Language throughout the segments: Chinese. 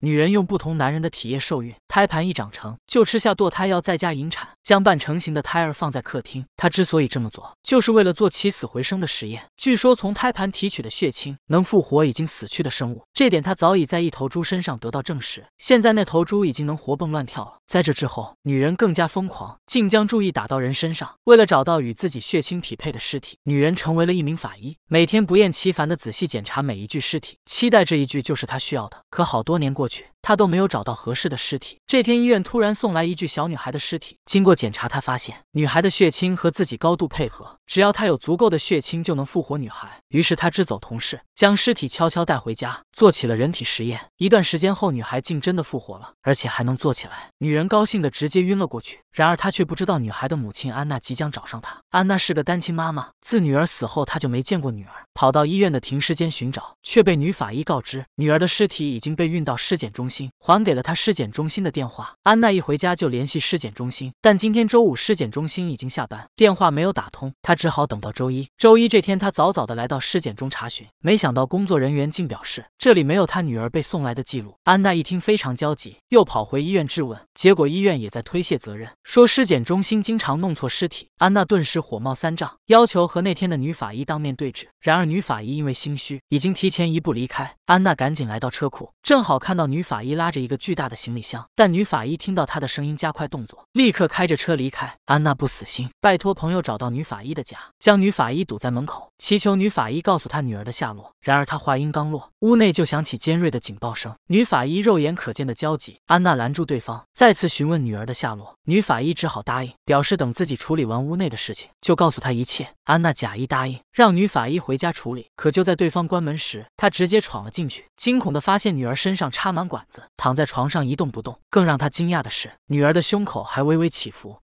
女人用不同男人的体液受孕。胎盘一长成，就吃下堕胎药，在家引产，将半成型的胎儿放在客厅。他之所以这么做，就是为了做起死回生的实验。据说从胎盘提取的血清能复活已经死去的生物，这点他早已在一头猪身上得到证实。现在那头猪已经能活蹦乱跳了。在这之后，女人更加疯狂，竟将注意打到人身上。为了找到与自己血清匹配的尸体，女人成为了一名法医，每天不厌其烦地仔细检查每一具尸体，期待这一具就是她需要的。可好多年过去。他都没有找到合适的尸体。这天，医院突然送来一具小女孩的尸体。经过检查，他发现女孩的血清和自己高度配合，只要他有足够的血清，就能复活女孩。于是他支走同事，将尸体悄悄带回家，做起了人体实验。一段时间后，女孩竟真的复活了，而且还能坐起来。女人高兴的直接晕了过去。然而她却不知道，女孩的母亲安娜即将找上她。安娜是个单亲妈妈，自女儿死后，她就没见过女儿。跑到医院的停尸间寻找，却被女法医告知，女儿的尸体已经被运到尸检中心。还给了他尸检中心的电话。安娜一回家就联系尸检中心，但今天周五，尸检中心已经下班，电话没有打通。她只好等到周一。周一这天，她早早的来到尸检中查询，没想到工作人员竟表示这里没有她女儿被送来的记录。安娜一听非常焦急，又跑回医院质问，结果医院也在推卸责任，说尸检中心经常弄错尸体。安娜顿时火冒三丈，要求和那天的女法医当面对质。然而女法医因为心虚，已经提前一步离开。安娜赶紧来到车库，正好看到女法医拉着一个巨大的行李箱。但女法医听到她的声音，加快动作，立刻开着车离开。安娜不死心，拜托朋友找到女法医的家，将女法医堵在门口，祈求女法医告诉她女儿的下落。然而她话音刚落，屋内就响起尖锐的警报声。女法医肉眼可见的焦急，安娜拦住对方，再次询问女儿的下落。女法医只好答应，表示等自己处理完屋内的事情，就告诉她一切。安娜假意答应，让女法医回家处理。可就在对方关门时，她直接闯了。进去，惊恐的发现女儿身上插满管子，躺在床上一动不动。更让她惊讶的是，女儿的胸口还微微起伏。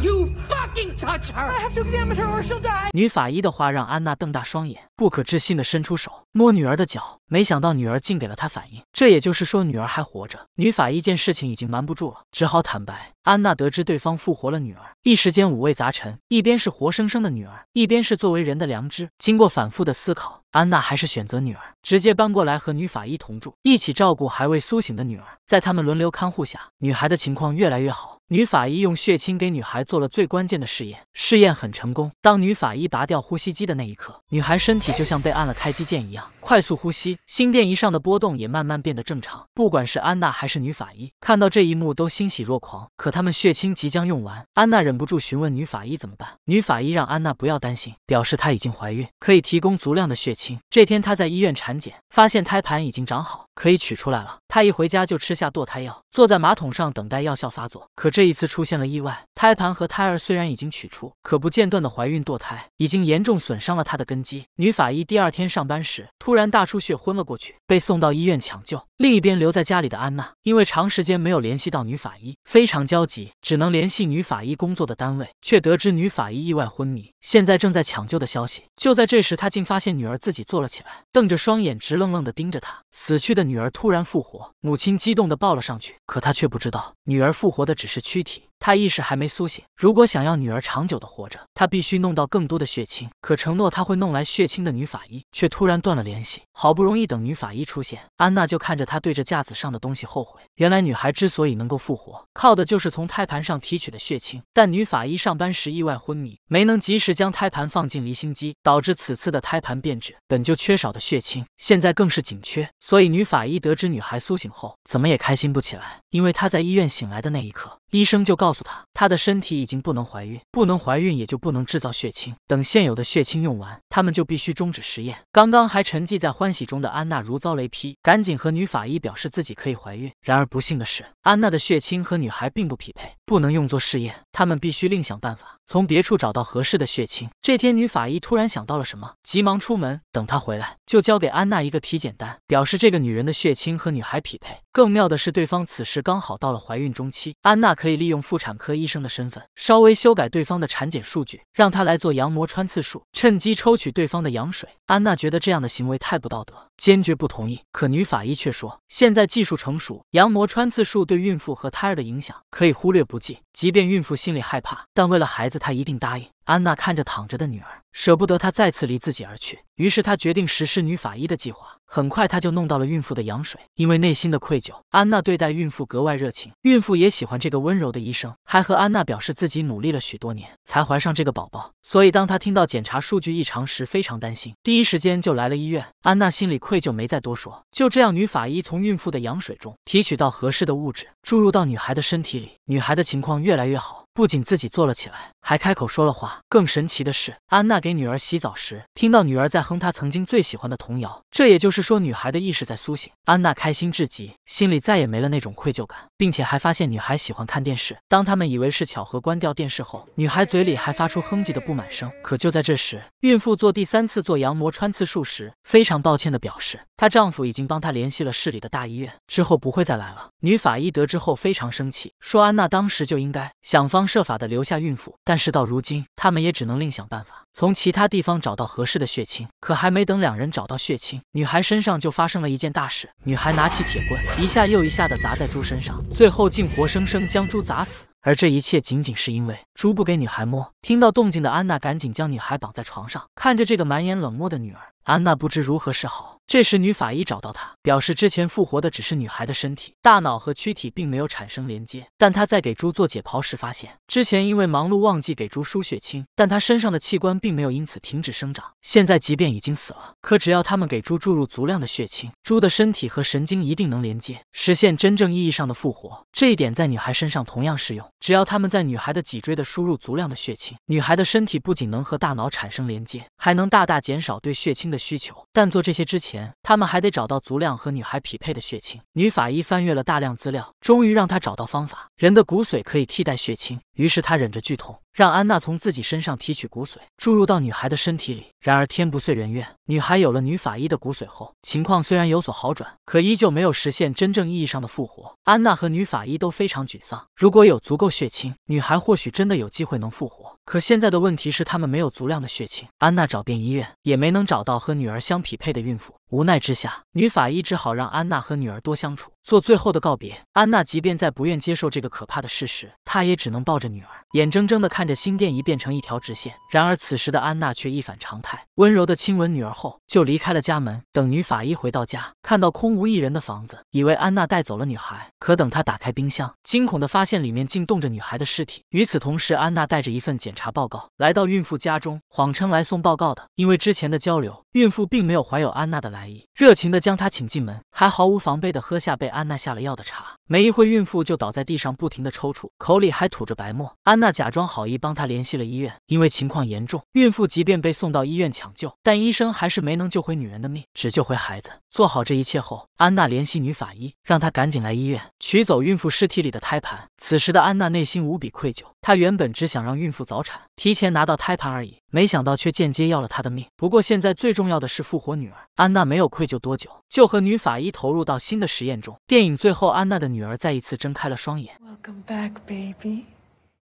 You fucking touch her! I have to examine her or she'll die. 女法医的话让安娜瞪大双眼，不可置信的伸出手摸女儿的脚，没想到女儿竟给了她反应。这也就是说，女儿还活着。女法医见事情已经瞒不住了，只好坦白。安娜得知对方复活了女儿，一时间五味杂陈。一边是活生生的女儿，一边是作为人的良知。经过反复的思考，安娜还是选择女儿，直接搬过来和女法医同住，一起照顾还未苏醒的女儿。在他们轮流看护下，女孩的情况越来越好。女法医用血清给女孩做了最关键的试验，试验很成功。当女法医拔掉呼吸机的那一刻，女孩身体就像被按了开机键一样，快速呼吸，心电仪上的波动也慢慢变得正常。不管是安娜还是女法医，看到这一幕都欣喜若狂。可她。他们血清即将用完，安娜忍不住询问女法医怎么办。女法医让安娜不要担心，表示她已经怀孕，可以提供足量的血清。这天她在医院产检，发现胎盘已经长好，可以取出来了。她一回家就吃下堕胎药，坐在马桶上等待药效发作。可这一次出现了意外。胎盘和胎儿虽然已经取出，可不间断的怀孕堕胎已经严重损伤了她的根基。女法医第二天上班时突然大出血昏了过去，被送到医院抢救。另一边留在家里的安娜因为长时间没有联系到女法医，非常焦急，只能联系女法医工作的单位，却得知女法医意外昏迷，现在正在抢救的消息。就在这时，她竟发现女儿自己坐了起来，瞪着双眼直愣愣地盯着她。死去的女儿突然复活，母亲激动地抱了上去，可她却不知道，女儿复活的只是躯体。他意识还没苏醒。如果想要女儿长久的活着，他必须弄到更多的血清。可承诺他会弄来血清的女法医却突然断了联系。好不容易等女法医出现，安娜就看着她对着架子上的东西后悔。原来女孩之所以能够复活，靠的就是从胎盘上提取的血清。但女法医上班时意外昏迷，没能及时将胎盘放进离心机，导致此次的胎盘变质。本就缺少的血清，现在更是紧缺。所以女法医得知女孩苏醒后，怎么也开心不起来，因为她在医院醒来的那一刻。医生就告诉她，她的身体已经不能怀孕，不能怀孕也就不能制造血清。等现有的血清用完，他们就必须终止实验。刚刚还沉浸在欢喜中的安娜如遭雷劈，赶紧和女法医表示自己可以怀孕。然而不幸的是，安娜的血清和女孩并不匹配，不能用作试验。他们必须另想办法。从别处找到合适的血清。这天，女法医突然想到了什么，急忙出门。等她回来，就交给安娜一个体检单，表示这个女人的血清和女孩匹配。更妙的是，对方此时刚好到了怀孕中期，安娜可以利用妇产科医生的身份，稍微修改对方的产检数据，让她来做羊膜穿刺术，趁机抽取对方的羊水。安娜觉得这样的行为太不道德。坚决不同意，可女法医却说：“现在技术成熟，羊膜穿刺术对孕妇和胎儿的影响可以忽略不计。即便孕妇心里害怕，但为了孩子，她一定答应。”安娜看着躺着的女儿，舍不得她再次离自己而去，于是她决定实施女法医的计划。很快，他就弄到了孕妇的羊水。因为内心的愧疚，安娜对待孕妇格外热情。孕妇也喜欢这个温柔的医生，还和安娜表示自己努力了许多年才怀上这个宝宝。所以，当他听到检查数据异常时，非常担心，第一时间就来了医院。安娜心里愧疚，没再多说。就这样，女法医从孕妇的羊水中提取到合适的物质，注入到女孩的身体里。女孩的情况越来越好，不仅自己坐了起来。还开口说了话。更神奇的是，安娜给女儿洗澡时，听到女儿在哼她曾经最喜欢的童谣。这也就是说，女孩的意识在苏醒。安娜开心至极，心里再也没了那种愧疚感，并且还发现女孩喜欢看电视。当他们以为是巧合关掉电视后，女孩嘴里还发出哼唧的不满声。可就在这时，孕妇做第三次做羊膜穿刺术时，非常抱歉的表示，她丈夫已经帮她联系了市里的大医院，之后不会再来了。女法医得知后非常生气，说安娜当时就应该想方设法的留下孕妇，但。事到如今，他们也只能另想办法，从其他地方找到合适的血清。可还没等两人找到血清，女孩身上就发生了一件大事。女孩拿起铁棍，一下又一下的砸在猪身上，最后竟活生生将猪砸死。而这一切仅仅是因为猪不给女孩摸。听到动静的安娜赶紧将女孩绑在床上，看着这个满眼冷漠的女儿，安娜不知如何是好。这时，女法医找到他，表示之前复活的只是女孩的身体、大脑和躯体并没有产生连接。但他在给猪做解剖时发现，之前因为忙碌忘记给猪输血清，但他身上的器官并没有因此停止生长。现在即便已经死了，可只要他们给猪注入足量的血清，猪的身体和神经一定能连接，实现真正意义上的复活。这一点在女孩身上同样适用。只要他们在女孩的脊椎的输入足量的血清，女孩的身体不仅能和大脑产生连接，还能大大减少对血清的需求。但做这些之前。他们还得找到足量和女孩匹配的血清。女法医翻阅了大量资料，终于让她找到方法。人的骨髓可以替代血清，于是她忍着剧痛，让安娜从自己身上提取骨髓，注入到女孩的身体里。然而天不遂人愿，女孩有了女法医的骨髓后，情况虽然有所好转，可依旧没有实现真正意义上的复活。安娜和女法医都非常沮丧。如果有足够血清，女孩或许真的有机会能复活。可现在的问题是，他们没有足量的血清。安娜找遍医院，也没能找到和女儿相匹配的孕妇。无奈之下，女法医只好让安娜和女儿多相处，做最后的告别。安娜即便再不愿接受这个可怕的事实，她也只能抱着女儿。眼睁睁地看着心电仪变成一条直线，然而此时的安娜却一反常态，温柔地亲吻女儿后就离开了家门。等女法医回到家，看到空无一人的房子，以为安娜带走了女孩，可等她打开冰箱，惊恐地发现里面竟冻着女孩的尸体。与此同时，安娜带着一份检查报告来到孕妇家中，谎称来送报告的。因为之前的交流，孕妇并没有怀有安娜的来意，热情地将她请进门，还毫无防备地喝下被安娜下了药的茶。没一会，孕妇就倒在地上不停地抽搐，口里还吐着白沫。安。安娜假装好意，帮她联系了医院。因为情况严重，孕妇即便被送到医院抢救，但医生还是没能救回女人的命，只救回孩子。做好这一切后，安娜联系女法医，让她赶紧来医院取走孕妇尸体里的胎盘。此时的安娜内心无比愧疚，她原本只想让孕妇早产，提前拿到胎盘而已，没想到却间接要了她的命。不过现在最重要的是复活女儿，安娜没有愧疚多久，就和女法医投入到新的实验中。电影最后，安娜的女儿再一次睁开了双眼。